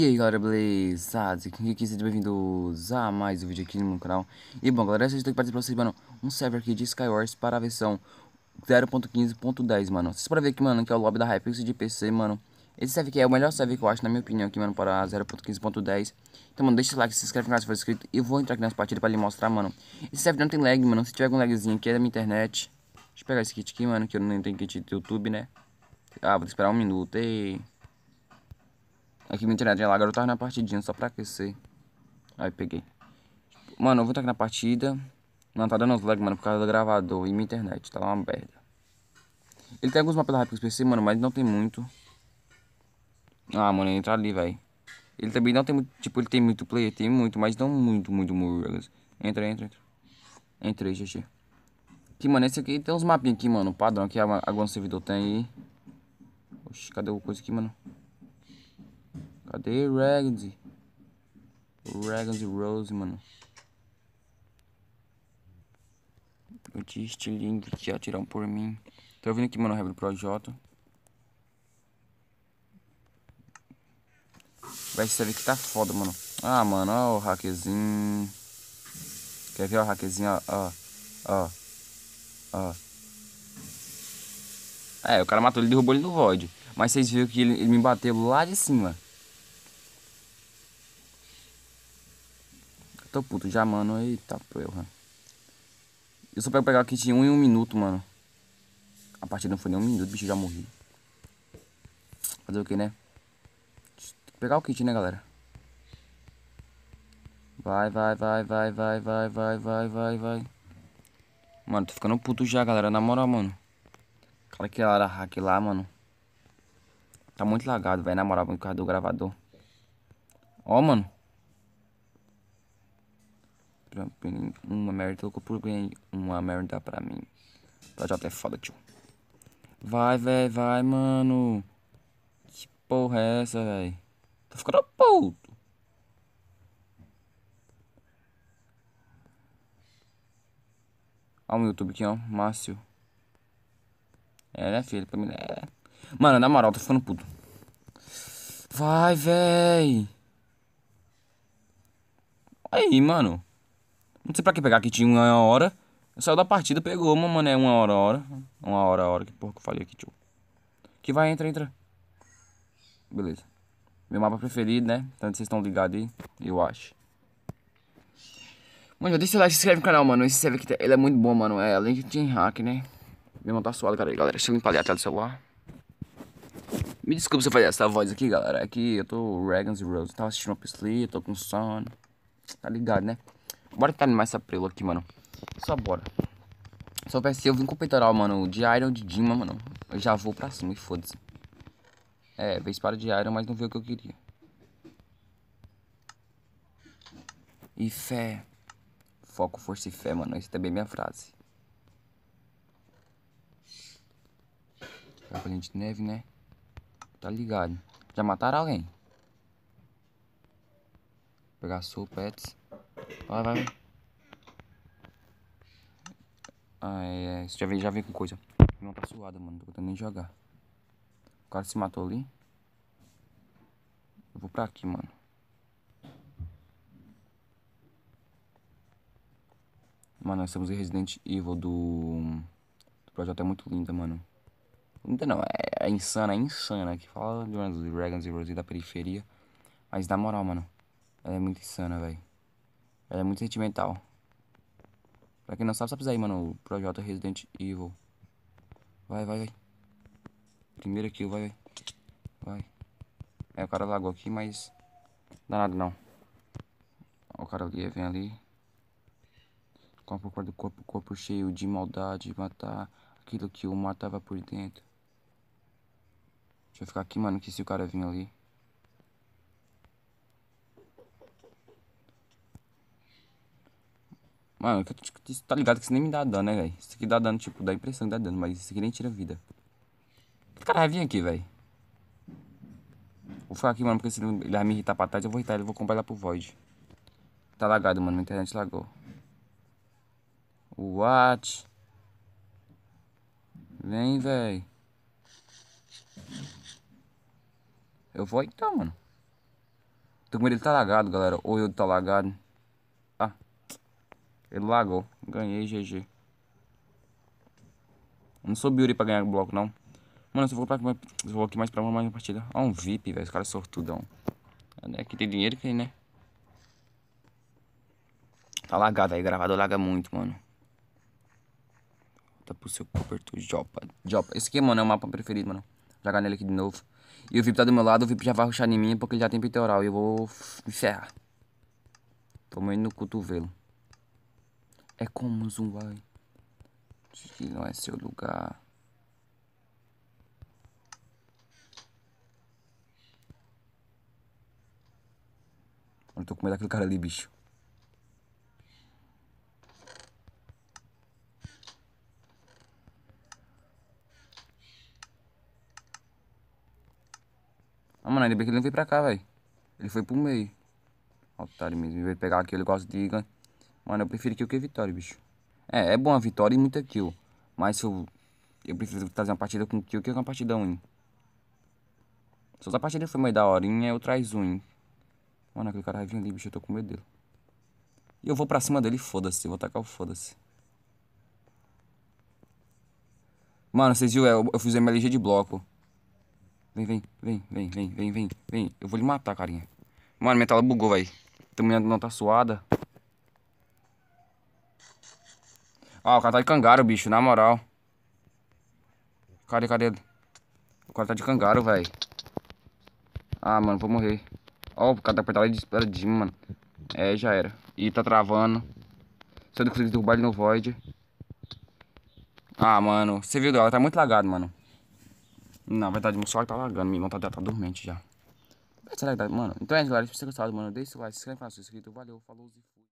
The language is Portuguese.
E aí galera, beleza? Quem aqui, sejam bem-vindos a mais um vídeo aqui no meu canal E bom galera, vocês estão aqui para vocês, mano, um server aqui de Skywars para a versão 0.15.10, mano Vocês podem ver aqui, mano, que é o lobby da Hypixel de PC, mano Esse server aqui é o melhor server que eu acho, na minha opinião, aqui, mano, para 0.15.10 Então, mano, deixa o like, se inscreve no canal se for inscrito E eu vou entrar aqui nas partidas para lhe mostrar, mano Esse server não tem lag, mano, se tiver algum lagzinho aqui é da minha internet Deixa eu pegar esse kit aqui, mano, que eu não tenho kit do YouTube, né Ah, vou esperar um minuto, e... Aqui, minha tiradinha lá, garoto, tava na partidinha só pra aquecer. Aí, peguei. Mano, eu vou estar aqui na partida. Não, tá dando uns lag, mano, por causa do gravador e minha internet. Tá uma merda. Ele tem alguns mapas rápidos PC, mano, mas não tem muito. Ah, mano, entra ali, velho. Ele também não tem muito. Tipo, ele tem muito player, tem muito, mas não muito, muito, muito. Entra, entra, entra. Entrei, GG. Aqui, mano, esse aqui tem uns mapinhos aqui, mano. Padrão que algum servidor tem aí. Oxe, cadê o coisa aqui, mano? Cadê Ragged? Ragged Rose, mano. O tinha estilingue que atiram por mim. Tô vindo aqui, mano, Rebel Pro J. Vai saber que tá foda, mano. Ah, mano, ó o hackzinho. Quer ver ó, o hackzinho, ó, ó, ó, É, o cara matou ele, derrubou ele no void. Mas vocês viram que ele, ele me bateu lá de cima. Tô puto já, mano. Eita porra. Eu só pego pegar kit de um em 1 um minuto, mano. A partida não foi nem um minuto, bicho, já morri. Fazer o que, né? pegar o kit, né, galera? Vai, vai, vai, vai, vai, vai, vai, vai, vai, vai. Mano, tô ficando puto já, galera. Na moral, mano. Cara, que era hack lá, mano. Tá muito lagado, velho. Na moral, por causa do gravador. Ó, mano pra mim. Uma merda tá eu compro ganhei uma merda pra mim. Pra Jota tá é foda, tio. Vai, velho, vai, mano. Que porra é essa, velho? Tá ficando puto. Olha o YouTube aqui, ó. Márcio. É, né, filho? Pra mim, é. Mano, na moral, tô tá ficando puto. Vai, véi. Aí, mano. Não sei pra que pegar que tinha uma hora. Saiu da partida, pegou uma, mano, é uma hora, hora. Uma hora, hora, que porra que eu falei aqui, tio. Que vai, entra, entra. Beleza. Meu mapa preferido, né? Tanto vocês estão ligados aí, eu acho. Mano, já deixa o like, se inscreve no canal, mano. Esse serve aqui, tá, ele é muito bom, mano. É, além de ter hack, né? Meu irmão tá suado, cara. Galera, deixa eu limpar ali a tela do celular. Me desculpa se eu fazer essa voz aqui, galera. Aqui é eu tô Regan's Rose. Tava assistindo Up eu tô com sono. Tá ligado, né? Bora terminar essa prelo aqui, mano. Só bora. Só vai ser eu vim com o peitoral, mano, de Iron, de Dima, mano. Eu já vou pra cima e foda-se. É, veio para de Iron, mas não veio o que eu queria. E fé. Foco, força e fé, mano. Isso também é minha frase. Capelinho de neve, né? Tá ligado. Já mataram alguém? Vou pegar soul pets. Vai, vai, vai. Ah, é. Já vem já vem com coisa. Não tá suada, mano. Não tô tentando nem jogar. O cara se matou ali. Eu vou pra aqui, mano. Mano, nós estamos em Resident Evil do... do projeto é muito linda, mano. Linda não, é, é insana, é insana. Que fala de Dragons e Rose da periferia. Mas na moral, mano, ela é muito insana, velho. Ela é muito sentimental. Pra quem não sabe, só precisa ir, mano. O Projota Resident Evil. Vai, vai, vai. Primeiro kill, vai, vai. É, o cara lagou aqui, mas... Não dá nada, não. Ó, o cara ali, vem ali. Corpo, corpo, corpo, corpo cheio de maldade. Matar aquilo que o matava por dentro. Deixa eu ficar aqui, mano, que se o cara vir ali... Mano, que tá ligado que isso nem me dá dano, né, velho? Isso aqui dá dano, tipo, dá a impressão que dá dano, mas isso aqui nem tira vida. vai vem aqui, velho. Vou ficar aqui, mano, porque se ele vai me irritar pra trás, eu vou irritar ele, vou comprar lá pro Void. Tá lagado, mano, minha internet lagou. What? Vem, velho. Eu vou então, mano. Tô com medo de tá lagado, galera. Ou eu tô lagado. Ele lagou. Ganhei, GG. Não sou Beauty pra ganhar o bloco, não. Mano, se eu vou, pra, eu vou aqui mais pra mais uma partida. Ó, um VIP, velho. Os caras é sortudão. Aqui é tem dinheiro que tem, né? Tá lagado aí, gravador laga muito, mano. Tá pro seu cobertor, Jopa. Jopa. Esse aqui, mano, é o mapa preferido, mano. jogar nele aqui de novo. E o VIP tá do meu lado, o VIP já vai ruxar em mim porque ele já tem peitoral. E eu vou me ferrar. Tomei no cotovelo. É como um zumbi. Diz que não é seu lugar. Eu tô com medo daquele cara ali, bicho. Ah, mano, ainda bem que ele não veio pra cá, velho. Ele foi pro meio. Otário mesmo. Ele veio pegar aquele negócio de ganhar. Mano, eu prefiro kill que a vitória, bicho. É, é bom a vitória e muita kill. Mas eu, eu prefiro fazer uma partida com kill que é uma partida ruim. Se a partida foi mais da horinha, eu traz ruim. Mano, aquele cara vai vir ali, bicho, eu tô com medo dele. E eu vou pra cima dele, foda-se. Eu vou tacar o foda-se. Mano, vocês viram? Eu, eu fiz MLG de bloco. Vem, vem, vem, vem, vem, vem, vem, vem. Eu vou lhe matar, carinha. Mano, minha tela bugou, velho. Também não tá suada. Ó, o cara tá de cangaro, bicho, na moral. Cadê, cadê? O cara tá de cangaro, velho. Ah, mano, vou morrer. Ó, o cara tá apertado de espera de mano. É, já era. E tá travando. Se eu não conseguir derrubar ele no Void. Ah, mano. Você viu, galera? Tá muito lagado, mano. Na verdade, o meu celular tá lagando. meu irmão tá, tá dormente já. Será que tá... Mano, então é isso, galera. Se você gostou, mano, deixa o like, se inscreve no canal, se inscrito. Valeu, falou.